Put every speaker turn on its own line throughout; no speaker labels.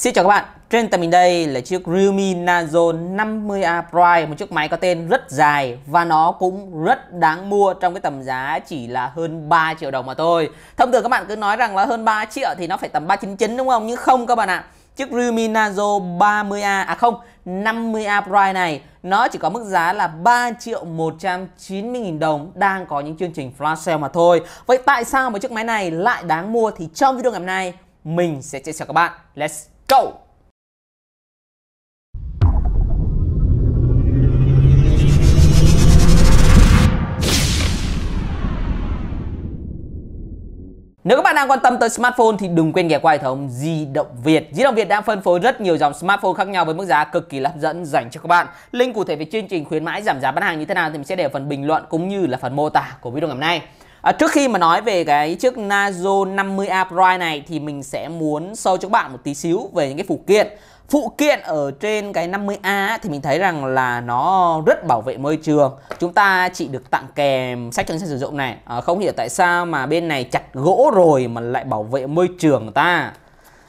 Xin chào các bạn, trên tay mình đây là chiếc Realme Nazo 50A Prime Một chiếc máy có tên rất dài và nó cũng rất đáng mua trong cái tầm giá chỉ là hơn 3 triệu đồng mà thôi Thông thường các bạn cứ nói rằng là hơn 3 triệu thì nó phải tầm 399 đúng không? Nhưng không các bạn ạ Chiếc Realme Nazo 30A, à không, 50A Prime này Nó chỉ có mức giá là 3 triệu 190 nghìn đồng Đang có những chương trình flash sale mà thôi Vậy tại sao một chiếc máy này lại đáng mua thì trong video ngày hôm nay mình sẽ chia sẻ các bạn Let's go Nếu các bạn đang quan tâm tới smartphone thì đừng quên ghé qua hệ thống Di động Việt. Di động Việt đang phân phối rất nhiều dòng smartphone khác nhau với mức giá cực kỳ hấp dẫn dành cho các bạn. Link cụ thể về chương trình khuyến mãi giảm giá bán hàng như thế nào thì mình sẽ để ở phần bình luận cũng như là phần mô tả của video ngày hôm nay. À, trước khi mà nói về cái chiếc Nazo 50A Prime này thì mình sẽ muốn sâu cho các bạn một tí xíu về những cái phụ kiện. Phụ kiện ở trên cái 50A thì mình thấy rằng là nó rất bảo vệ môi trường. Chúng ta chỉ được tặng kèm sách chứng sử dụng này. À, không hiểu tại sao mà bên này chặt gỗ rồi mà lại bảo vệ môi trường ta.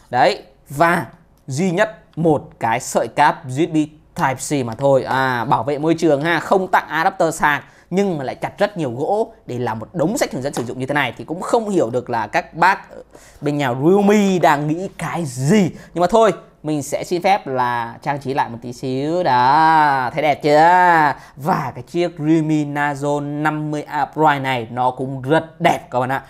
Đấy, và duy nhất một cái sợi cáp USB Type-C mà thôi à bảo vệ môi trường ha không tặng adapter sạc nhưng mà lại chặt rất nhiều gỗ để làm một đống sách hướng dẫn sử dụng như thế này thì cũng không hiểu được là các bác bên nhà Realme đang nghĩ cái gì nhưng mà thôi mình sẽ xin phép là trang trí lại một tí xíu đó thấy đẹp chưa và cái chiếc Realme Nazo 50 a Prime này nó cũng rất đẹp các bạn ạ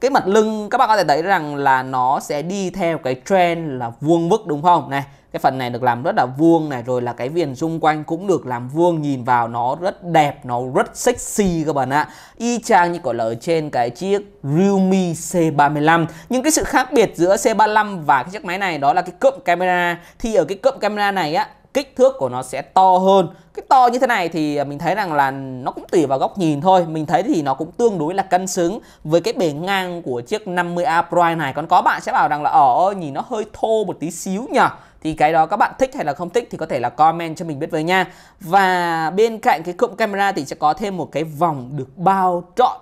cái mặt lưng các bạn có thể thấy rằng là nó sẽ đi theo cái trend là vuông vức đúng không này cái phần này được làm rất là vuông này rồi là cái viền xung quanh cũng được làm vuông nhìn vào nó rất đẹp nó rất sexy các bạn ạ y chang như của là trên cái chiếc Realme C35 nhưng cái sự khác biệt giữa C35 và cái chiếc máy này đó là cái cụm camera thì ở cái cụm camera này á kích thước của nó sẽ to hơn cái to như thế này thì mình thấy rằng là nó cũng tùy vào góc nhìn thôi mình thấy thì nó cũng tương đối là cân xứng với cái bề ngang của chiếc 50A Prime này còn có bạn sẽ bảo rằng là ở ờ, nhìn nó hơi thô một tí xíu nhỉ thì cái đó các bạn thích hay là không thích thì có thể là comment cho mình biết với nha và bên cạnh cái cụm camera thì sẽ có thêm một cái vòng được bao trọn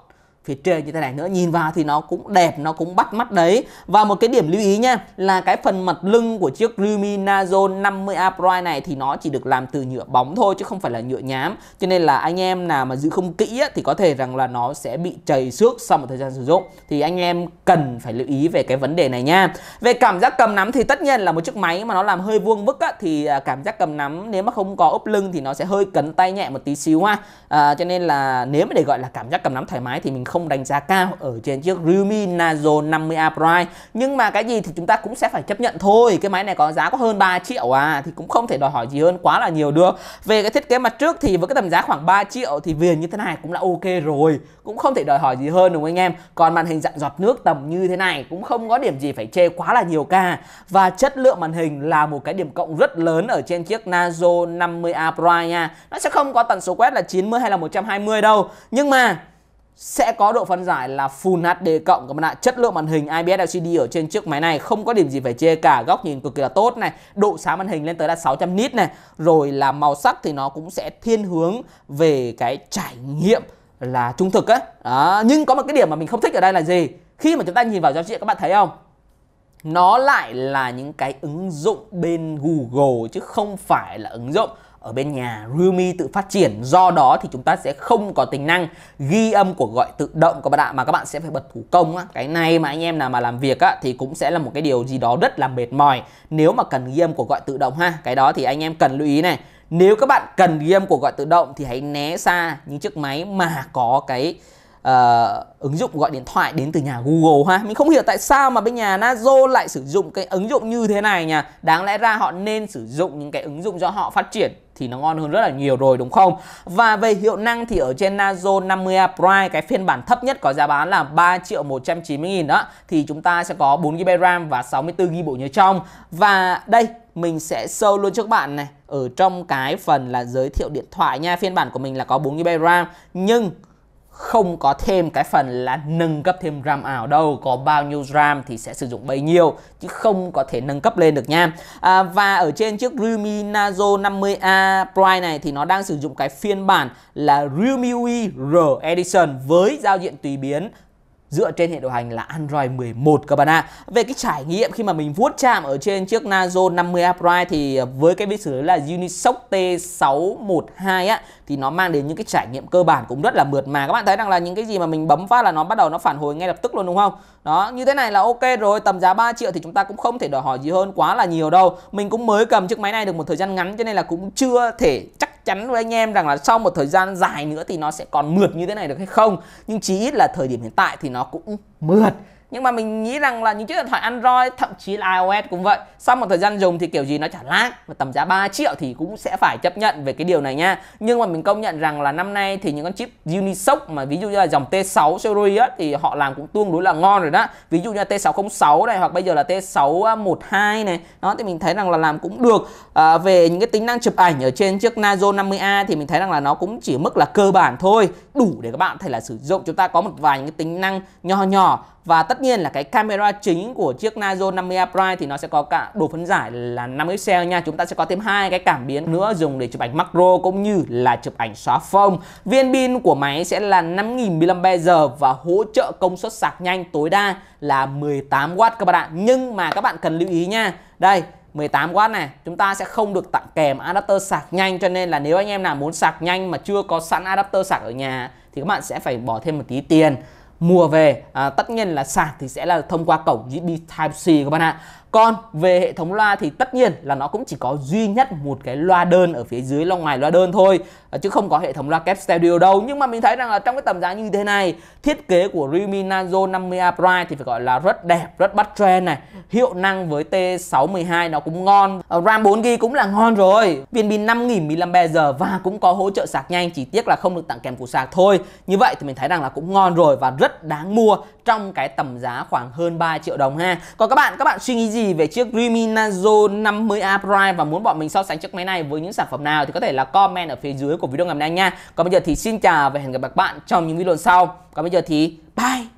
phía trên như thế này nữa nhìn vào thì nó cũng đẹp nó cũng bắt mắt đấy và một cái điểm lưu ý nha là cái phần mặt lưng của chiếc Luminazone 50A Prime này thì nó chỉ được làm từ nhựa bóng thôi chứ không phải là nhựa nhám cho nên là anh em nào mà giữ không kỹ á, thì có thể rằng là nó sẽ bị chảy xước sau một thời gian sử dụng thì anh em cần phải lưu ý về cái vấn đề này nha về cảm giác cầm nắm thì tất nhiên là một chiếc máy mà nó làm hơi vuông vức á, thì à, cảm giác cầm nắm nếu mà không có ốp lưng thì nó sẽ hơi cấn tay nhẹ một tí xíu ha à, cho nên là nếu mà để gọi là cảm giác cầm nắm thoải mái thì mình không không đánh giá cao ở trên chiếc Realme Nazo 50A Prime nhưng mà cái gì thì chúng ta cũng sẽ phải chấp nhận thôi cái máy này có giá có hơn 3 triệu à thì cũng không thể đòi hỏi gì hơn quá là nhiều được về cái thiết kế mặt trước thì với cái tầm giá khoảng 3 triệu thì viền như thế này cũng là ok rồi cũng không thể đòi hỏi gì hơn đúng không anh em còn màn hình dạng giọt nước tầm như thế này cũng không có điểm gì phải chê quá là nhiều ca và chất lượng màn hình là một cái điểm cộng rất lớn ở trên chiếc Nazo 50A Prime nha nó sẽ không có tần số quét là 90 hay là 120 đâu nhưng mà sẽ có độ phân giải là Full HD cộng các bạn ạ. Chất lượng màn hình IPS LCD ở trên chiếc máy này không có điểm gì phải chê cả, góc nhìn cực kỳ là tốt này, độ sáng màn hình lên tới là 600 nit này, rồi là màu sắc thì nó cũng sẽ thiên hướng về cái trải nghiệm là trung thực ấy. Đó. nhưng có một cái điểm mà mình không thích ở đây là gì? Khi mà chúng ta nhìn vào giao diện các bạn thấy không? Nó lại là những cái ứng dụng bên Google chứ không phải là ứng dụng ở bên nhà Rumi tự phát triển do đó thì chúng ta sẽ không có tính năng ghi âm của gọi tự động các bạn ạ mà các bạn sẽ phải bật thủ công á. cái này mà anh em nào mà làm việc á, thì cũng sẽ là một cái điều gì đó rất là mệt mỏi nếu mà cần ghi âm của gọi tự động ha cái đó thì anh em cần lưu ý này nếu các bạn cần ghi âm của gọi tự động thì hãy né xa những chiếc máy mà có cái uh, ứng dụng gọi điện thoại đến từ nhà Google ha. Mình không hiểu tại sao mà bên nhà Nazo lại sử dụng cái ứng dụng như thế này nha. Đáng lẽ ra họ nên sử dụng những cái ứng dụng do họ phát triển thì nó ngon hơn rất là nhiều rồi đúng không? Và về hiệu năng thì ở trên Nazo 50A Prime cái phiên bản thấp nhất có giá bán là 3 triệu 190 nghìn đó thì chúng ta sẽ có 4GB RAM và 64GB bộ nhớ trong. Và đây mình sẽ sâu luôn cho các bạn này ở trong cái phần là giới thiệu điện thoại nha phiên bản của mình là có 4GB RAM nhưng không có thêm cái phần là nâng cấp thêm RAM ảo đâu có bao nhiêu RAM thì sẽ sử dụng bấy nhiêu chứ không có thể nâng cấp lên được nha à, và ở trên chiếc Realme Nazo 50A Prime này thì nó đang sử dụng cái phiên bản là Realme UI R Edition với giao diện tùy biến dựa trên hệ điều hành là Android 11 các bạn ạ. À. Về cái trải nghiệm khi mà mình vuốt chạm ở trên chiếc Nazo 50A thì với cái viết xử lý là Unisoc T612 á thì nó mang đến những cái trải nghiệm cơ bản cũng rất là mượt mà. Các bạn thấy rằng là những cái gì mà mình bấm phát là nó bắt đầu nó phản hồi ngay lập tức luôn đúng không? Đó, như thế này là ok rồi, tầm giá 3 triệu thì chúng ta cũng không thể đòi hỏi gì hơn quá là nhiều đâu. Mình cũng mới cầm chiếc máy này được một thời gian ngắn cho nên là cũng chưa thể chắc chắn với anh em rằng là sau một thời gian dài nữa thì nó sẽ còn mượt như thế này được hay không nhưng chí ít là thời điểm hiện tại thì nó cũng mượt nhưng mà mình nghĩ rằng là những chiếc điện thoại Android thậm chí là iOS cũng vậy sau một thời gian dùng thì kiểu gì nó chả lag và tầm giá 3 triệu thì cũng sẽ phải chấp nhận về cái điều này nha nhưng mà mình công nhận rằng là năm nay thì những con chip Unisoc mà ví dụ như là dòng T6 series á, thì họ làm cũng tương đối là ngon rồi đó ví dụ như là T606 này hoặc bây giờ là T612 này đó thì mình thấy rằng là làm cũng được à, về những cái tính năng chụp ảnh ở trên chiếc Nazo 50A thì mình thấy rằng là nó cũng chỉ mức là cơ bản thôi đủ để các bạn có thể là sử dụng chúng ta có một vài những cái tính năng nho nhỏ và tất nhiên là cái camera chính của chiếc Nazo 50A Prime thì nó sẽ có cả độ phân giải là 5 pixel nha chúng ta sẽ có thêm hai cái cảm biến nữa dùng để chụp ảnh macro cũng như là chụp ảnh xóa phông viên pin của máy sẽ là 5.000 mAh và hỗ trợ công suất sạc nhanh tối đa là 18W các bạn ạ nhưng mà các bạn cần lưu ý nha đây 18W này chúng ta sẽ không được tặng kèm adapter sạc nhanh cho nên là nếu anh em nào muốn sạc nhanh mà chưa có sẵn adapter sạc ở nhà thì các bạn sẽ phải bỏ thêm một tí tiền mua về à, tất nhiên là sạc thì sẽ là thông qua cổng USB Type C các bạn ạ còn về hệ thống loa thì tất nhiên là nó cũng chỉ có duy nhất một cái loa đơn ở phía dưới lòng ngoài loa đơn thôi ờ, chứ không có hệ thống loa kép stereo đâu nhưng mà mình thấy rằng là trong cái tầm giá như thế này thiết kế của Rimi Nazo 50A Prime thì phải gọi là rất đẹp rất bắt trend này hiệu năng với T612 nó cũng ngon ờ, RAM 4GB cũng là ngon rồi viên pin 5000 mAh và cũng có hỗ trợ sạc nhanh chỉ tiếc là không được tặng kèm củ sạc thôi như vậy thì mình thấy rằng là cũng ngon rồi và rất đáng mua trong cái tầm giá khoảng hơn 3 triệu đồng ha. Còn các bạn, các bạn suy nghĩ gì về chiếc Riminazo 50A Prime và muốn bọn mình so sánh chiếc máy này với những sản phẩm nào thì có thể là comment ở phía dưới của video ngày hôm nay nha. Còn bây giờ thì xin chào và hẹn gặp lại các bạn trong những video sau. Còn bây giờ thì bye.